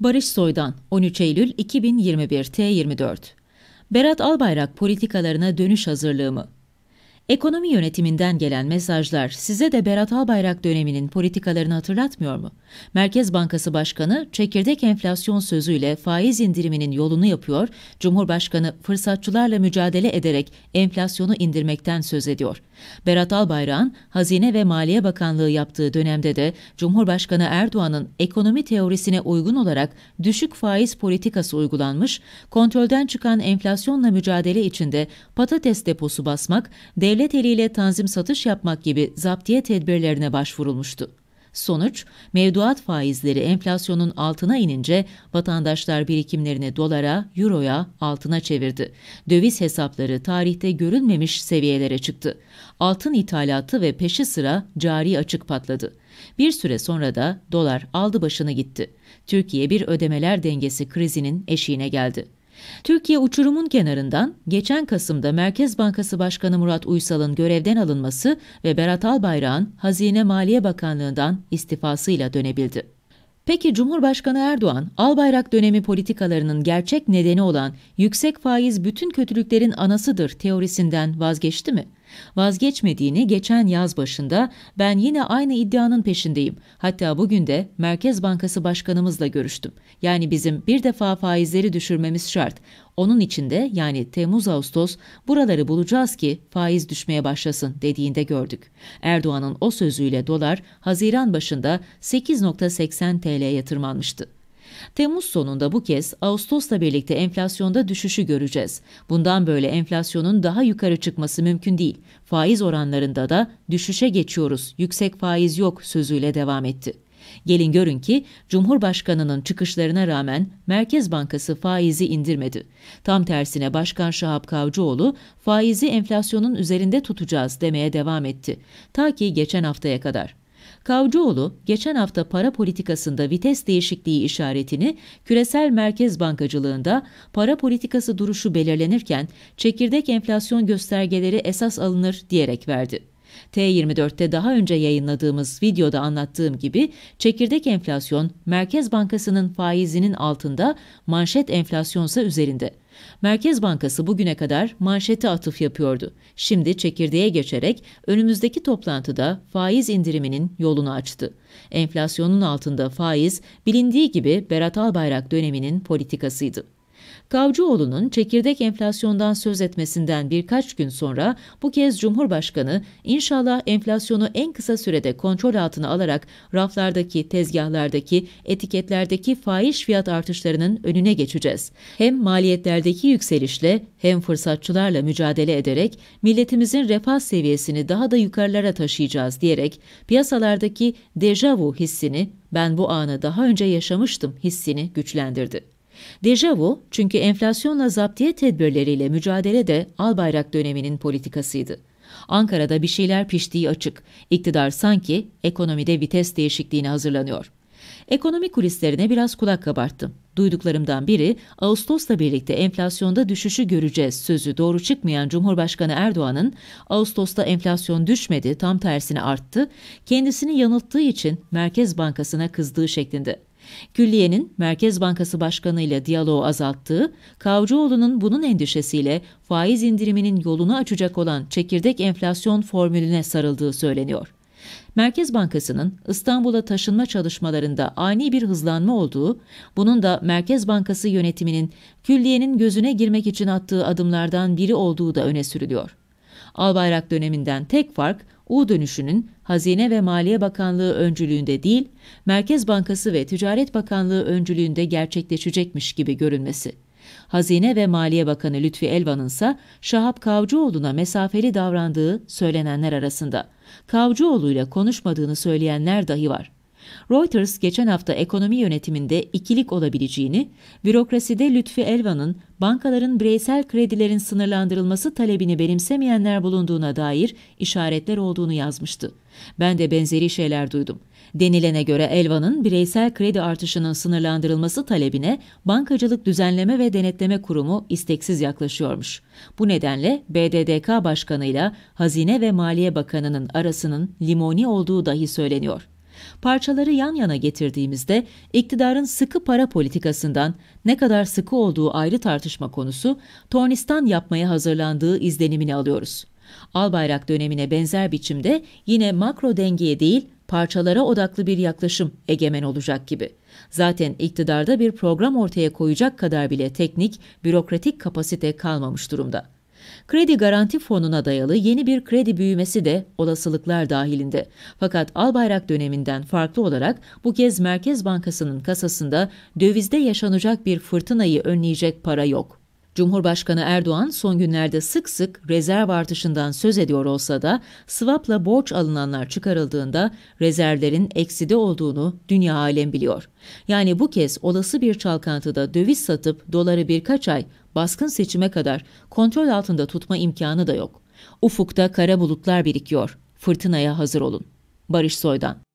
Barış Soy'dan 13 Eylül 2021 T24 Berat Albayrak politikalarına dönüş hazırlığı mı? Ekonomi yönetiminden gelen mesajlar size de Berat Albayrak döneminin politikalarını hatırlatmıyor mu? Merkez Bankası Başkanı çekirdek enflasyon sözüyle faiz indiriminin yolunu yapıyor, Cumhurbaşkanı fırsatçılarla mücadele ederek enflasyonu indirmekten söz ediyor. Berat Albayrak'ın Hazine ve Maliye Bakanlığı yaptığı dönemde de Cumhurbaşkanı Erdoğan'ın ekonomi teorisine uygun olarak düşük faiz politikası uygulanmış, kontrolden çıkan enflasyonla mücadele içinde patates deposu basmak, devlet devlet eliyle tanzim satış yapmak gibi zaptiye tedbirlerine başvurulmuştu. Sonuç, mevduat faizleri enflasyonun altına inince vatandaşlar birikimlerini dolara, euroya, altına çevirdi. Döviz hesapları tarihte görülmemiş seviyelere çıktı. Altın ithalatı ve peşi sıra cari açık patladı. Bir süre sonra da dolar aldı başını gitti. Türkiye bir ödemeler dengesi krizinin eşiğine geldi. Türkiye uçurumun kenarından geçen Kasım'da Merkez Bankası Başkanı Murat Uysal'ın görevden alınması ve Berat Albayrak'ın Hazine Maliye Bakanlığı'ndan istifasıyla dönebildi. Peki Cumhurbaşkanı Erdoğan, Albayrak dönemi politikalarının gerçek nedeni olan yüksek faiz bütün kötülüklerin anasıdır teorisinden vazgeçti mi? Vazgeçmediğini geçen yaz başında ben yine aynı iddianın peşindeyim. Hatta bugün de Merkez Bankası Başkanımızla görüştüm. Yani bizim bir defa faizleri düşürmemiz şart. Onun için de yani Temmuz-Ağustos buraları bulacağız ki faiz düşmeye başlasın dediğinde gördük. Erdoğan'ın o sözüyle dolar Haziran başında 8.80 TL'ye tırmanmıştı. Temmuz sonunda bu kez Ağustos'la birlikte enflasyonda düşüşü göreceğiz. Bundan böyle enflasyonun daha yukarı çıkması mümkün değil. Faiz oranlarında da düşüşe geçiyoruz. Yüksek faiz yok sözüyle devam etti. Gelin görün ki Cumhurbaşkanı'nın çıkışlarına rağmen Merkez Bankası faizi indirmedi. Tam tersine Başkan Şahap Kavcıoğlu faizi enflasyonun üzerinde tutacağız demeye devam etti. Ta ki geçen haftaya kadar. Kavcıoğlu geçen hafta para politikasında vites değişikliği işaretini küresel merkez bankacılığında para politikası duruşu belirlenirken çekirdek enflasyon göstergeleri esas alınır diyerek verdi. T24'te daha önce yayınladığımız videoda anlattığım gibi çekirdek enflasyon Merkez Bankası'nın faizinin altında, manşet enflasyonsa üzerinde. Merkez Bankası bugüne kadar manşete atıf yapıyordu. Şimdi çekirdeğe geçerek önümüzdeki toplantıda faiz indiriminin yolunu açtı. Enflasyonun altında faiz bilindiği gibi Berat Albayrak döneminin politikasıydı. Kavcıoğlu'nun çekirdek enflasyondan söz etmesinden birkaç gün sonra bu kez Cumhurbaşkanı inşallah enflasyonu en kısa sürede kontrol altına alarak raflardaki, tezgahlardaki, etiketlerdeki faiz fiyat artışlarının önüne geçeceğiz. Hem maliyetlerdeki yükselişle hem fırsatçılarla mücadele ederek milletimizin refah seviyesini daha da yukarılara taşıyacağız diyerek piyasalardaki dejavu hissini ben bu anı daha önce yaşamıştım hissini güçlendirdi. Dejavu çünkü enflasyonla zaptiye tedbirleriyle mücadele de Albayrak döneminin politikasıydı. Ankara'da bir şeyler piştiği açık. İktidar sanki ekonomide vites değişikliğini hazırlanıyor. Ekonomi kulislerine biraz kulak kabarttım. Duyduklarımdan biri Ağustos'la birlikte enflasyonda düşüşü göreceğiz sözü doğru çıkmayan Cumhurbaşkanı Erdoğan'ın Ağustos'ta enflasyon düşmedi tam tersine arttı, kendisini yanılttığı için Merkez Bankası'na kızdığı şeklinde. Külliye'nin Merkez Bankası Başkanı ile diyaloğu azalttığı, Kavcıoğlu'nun bunun endişesiyle faiz indiriminin yolunu açacak olan çekirdek enflasyon formülüne sarıldığı söyleniyor. Merkez Bankası'nın İstanbul'a taşınma çalışmalarında ani bir hızlanma olduğu, bunun da Merkez Bankası yönetiminin külliyenin gözüne girmek için attığı adımlardan biri olduğu da öne sürülüyor. Albayrak döneminden tek fark U dönüşünün Hazine ve Maliye Bakanlığı öncülüğünde değil, Merkez Bankası ve Ticaret Bakanlığı öncülüğünde gerçekleşecekmiş gibi görünmesi. Hazine ve Maliye Bakanı Lütfi Elvan'ın ise Şahap Kavcıoğlu'na mesafeli davrandığı söylenenler arasında. Kavcıoğlu ile konuşmadığını söyleyenler dahi var. Reuters geçen hafta ekonomi yönetiminde ikilik olabileceğini, bürokraside Lütfi Elvan'ın bankaların bireysel kredilerin sınırlandırılması talebini benimsemeyenler bulunduğuna dair işaretler olduğunu yazmıştı. Ben de benzeri şeyler duydum. Denilene göre Elvan'ın bireysel kredi artışının sınırlandırılması talebine Bankacılık Düzenleme ve Denetleme Kurumu isteksiz yaklaşıyormuş. Bu nedenle BDDK başkanıyla Hazine ve Maliye Bakanı'nın arasının limoni olduğu dahi söyleniyor. Parçaları yan yana getirdiğimizde iktidarın sıkı para politikasından ne kadar sıkı olduğu ayrı tartışma konusu tornistan yapmaya hazırlandığı izlenimini alıyoruz. Albayrak dönemine benzer biçimde yine makro dengeye değil parçalara odaklı bir yaklaşım egemen olacak gibi. Zaten iktidarda bir program ortaya koyacak kadar bile teknik, bürokratik kapasite kalmamış durumda. Kredi Garanti Fonu'na dayalı yeni bir kredi büyümesi de olasılıklar dahilinde. Fakat Albayrak döneminden farklı olarak bu kez Merkez Bankası'nın kasasında dövizde yaşanacak bir fırtınayı önleyecek para yok. Cumhurbaşkanı Erdoğan son günlerde sık sık rezerv artışından söz ediyor olsa da swapla borç alınanlar çıkarıldığında rezervlerin ekside olduğunu dünya alem biliyor. Yani bu kez olası bir çalkantıda döviz satıp doları birkaç ay baskın seçime kadar kontrol altında tutma imkanı da yok. Ufukta kara bulutlar birikiyor. Fırtınaya hazır olun. Barış Soydan